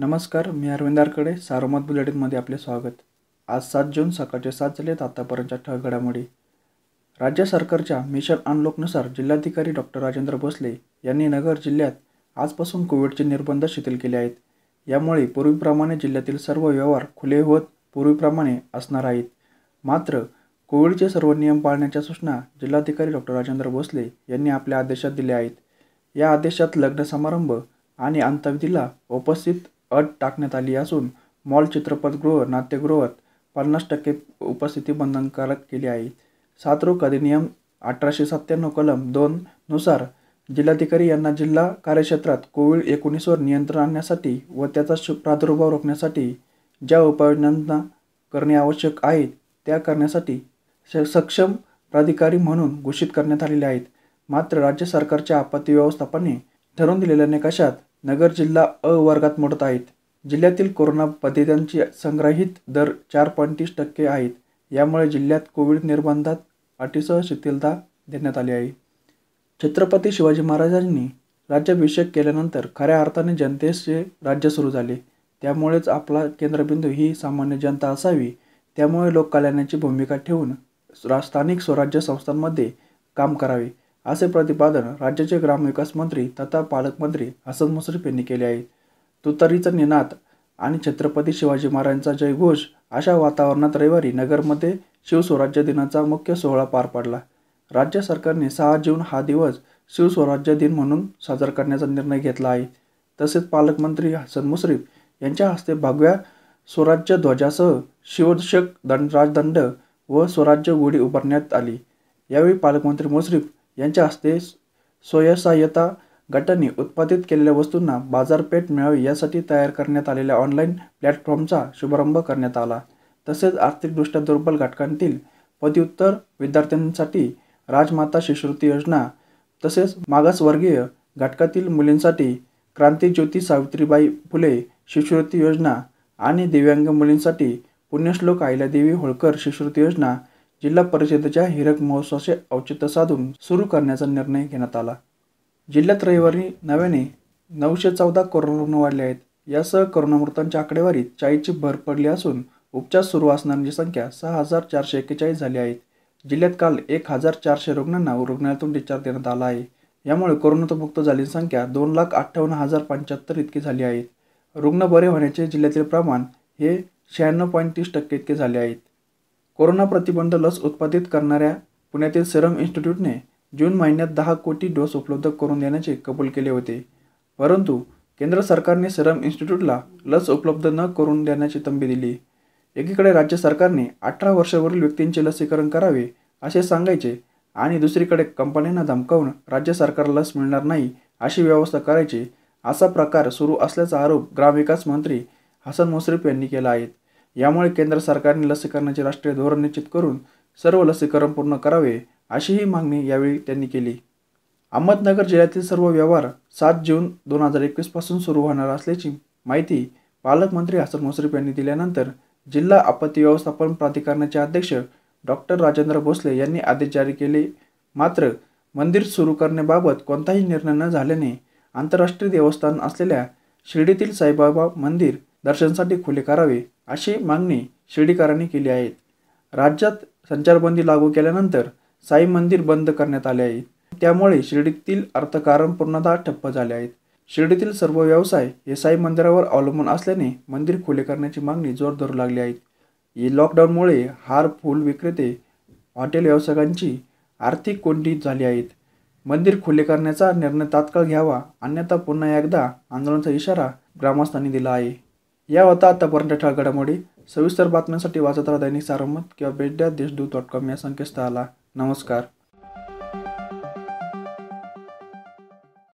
नमस्कार मी अरविंदारकडे सारोमत बुलेटिनमध्ये आपले स्वागत आज सात जून सकाळचे सात झालेत आतापर्यंतच्या ठळ घडामोडी राज्य सरकारच्या मिशन अनलॉकनुसार जिल्हाधिकारी डॉक्टर राजेंद्र भोसले यांनी नगर जिल्ह्यात आजपासून कोविडचे निर्बंध शिथिल केले आहेत यामुळे पूर्वीप्रमाणे जिल्ह्यातील सर्व व्यवहार खुले होत पूर्वीप्रमाणे असणार आहेत मात्र कोविडचे सर्व नियम पाळण्याच्या सूचना जिल्हाधिकारी डॉक्टर राजेंद्र भोसले यांनी आपल्या आदेशात दिल्या आहेत या आदेशात लग्न समारंभ आणि अंतविधीला उपस्थित अट टाकण्यात आली असून मॉल चित्रपटगृह नाट्यगृहात पन्नास टक्के उपस्थिती बंधनकारक केली आहे सातरूक अधिनियम अठराशे सत्त्याण्णव कलम नुसार जिल्हाधिकारी यांना जिल्हा कार्यक्षेत्रात कोविड एकोणीसवर नियंत्रण आणण्यासाठी व त्याचा शु प्रादुर्भाव रोखण्यासाठी ज्या उपाययोजना करणे आवश्यक आहे त्या करण्यासाठी स सक्षम प्राधिकारी म्हणून घोषित करण्यात आलेले आहेत मात्र राज्य सरकारच्या आपत्ती व्यवस्थापने ठरवून दिलेल्या निकषात नगर जिल्हा अ वर्गात मोडत आहेत जिल्ह्यातील कोरोना बाधितांची संग्रहित दर चार पॉईंट टक्के आहेत यामुळे जिल्ह्यात कोविड निर्बंधात अटीसह शिथिलता देण्यात आली आहे छत्रपती शिवाजी महाराजांनी राज्याभिषेक केल्यानंतर खऱ्या अर्थाने जनतेचे राज्य सुरू झाले त्यामुळेच आपला केंद्रबिंदू ही सामान्य जनता असावी त्यामुळे लोककल्याणाची भूमिका ठेवून स्थानिक स्वराज्य संस्थांमध्ये काम करावे असे प्रतिपादन राज्याचे ग्रामविकास मंत्री तथा पालकमंत्री हसन मुश्रीफ यांनी केले आहे तुतारीचा निनाद आणि छत्रपती शिवाजी महाराजांचा जयघोष अशा वातावरणात रविवारी नगरमध्ये शिवस्वराज्य दिनाचा मुख्य सोहळा पार पडला राज्य सरकारने सहा जून हा दिवस शिवस्वराज्य दिन म्हणून साजरा करण्याचा निर्णय घेतला आहे तसेच पालकमंत्री हसन मुश्रीफ यांच्या हस्ते भगव्या स्वराज्य ध्वजासह शिवदर्शक दंड राजदंड व स्वराज्य गुढी उभारण्यात आली यावेळी पालकमंत्री मुश्रीफ यांच्या हस्ते स्वयंसहाय्यता गटांनी उत्पादित केलेल्या वस्तूंना बाजारपेठ मिळावी यासाठी तयार करण्यात आलेल्या ऑनलाईन प्लॅटफॉर्मचा शुभारंभ करण्यात आला तसेच आर्थिकदृष्ट्या दुर्बल घटकांतील पदव्युत्तर विद्यार्थ्यांसाठी राजमाता शिष्यवृत्ती योजना तसेच मागासवर्गीय घटकातील मुलींसाठी क्रांतीज्योती सावित्रीबाई फुले शिष्यवृत्ती योजना आणि दिव्यांग मुलींसाठी पुण्यश्लोक आहिल्यादेवी होळकर शिष्यवृत्ती योजना जिल्हा परिषदेच्या हिरक महोत्सवाचे औचित्य साधून सुरू करण्याचा निर्णय घेण्यात आला जिल्ह्यात रविवारी नव्याने नऊशे चौदा कोरोना रुग्ण वाढले आहेत यासह करोनामृतांच्या आकडेवारीत चाळीची भर पडली असून उपचार सुरू असणाऱ्यांची संख्या सहा हजार चारशे एक्केचाळीस झाली आहे जिल्ह्यात काल एक हजार चारशे रुग्णांना रुग्णालयातून डिस्चार्ज देण्यात आला आहे यामुळे मुक्त झालेली संख्या दोन लाख अठ्ठावन्न हजार पंच्याहत्तर इतकी झाली आहे रुग्ण बरे होण्याचे जिल्ह्यातील प्रमाण हे शहाण्णव पॉईंट तीस टक्के इतके झाले आहेत कोरोना प्रतिबंध लस उत्पादित करणाऱ्या पुण्यातील सिरम इन्स्टिट्यूटने जून महिन्यात दहा कोटी डोस उपलब्ध करून देण्याचे कबूल केले होते परंतु केंद्र सरकारने सिरम इन्स्टिट्यूटला लस उपलब्ध न करून देण्याची तंबी दिली एकीकडे राज्य सरकारने अठरा वर्षावरील व्यक्तींचे लसीकरण करावे असे सांगायचे आणि दुसरीकडे कंपन्यांना धमकावून राज्य सरकारला लस मिळणार नाही अशी व्यवस्था करायची असा प्रकार सुरू असल्याचा आरोप ग्रामविकास मंत्री हसन मुश्रीफ यांनी केला आहे यामुळे केंद्र सरकारने लसीकरणाचे राष्ट्रीय धोरण निश्चित करून सर्व लसीकरण पूर्ण करावे अशीही मागणी यावेळी त्यांनी केली अहमदनगर जिल्ह्यातील सर्व व्यवहार सात जून दोन हजार एकवीसपासून सुरू होणार असल्याची माहिती पालकमंत्री हसन मुश्रीफ यांनी दिल्यानंतर जिल्हा आपत्ती व्यवस्थापन प्राधिकरणाचे अध्यक्ष डॉक्टर राजेंद्र भोसले यांनी आदेश जारी केले मात्र मंदिर सुरू करण्याबाबत कोणताही निर्णय न झाल्याने आंतरराष्ट्रीय देवस्थान असलेल्या शिर्डीतील साईबाबा मंदिर दर्शनासाठी खुले करावे अशी मागणी शिर्डीकरांनी केली आहे राज्यात संचारबंदी लागू केल्यानंतर साई मंदिर बंद करण्यात आले आहे त्यामुळे शिर्डीतील अर्थकारण पूर्णतः ठप्प झाले आहेत शिर्डीतील सर्व व्यवसाय हे साई मंदिरावर अवलंबून असल्याने मंदिर खुले करण्याची मागणी जोर धरू लागली आहे लॉकडाऊनमुळे हार फूल विक्रेते हॉटेल व्यावसायिकांची आर्थिक कोंडी झाली आहेत मंदिर खुले करण्याचा निर्णय तात्काळ घ्यावा अन्यथा पुन्हा एकदा आंदोलनाचा इशारा ग्रामस्थांनी दिला आहे या होता आत्तापर्यंत ठळ घडामोडी सविस्तर बातम्यांसाठी वाचत राहा दैनिक सारमत किंवा बेड्या देशदूत डॉट कॉम या संकेतस्थळाला नमस्कार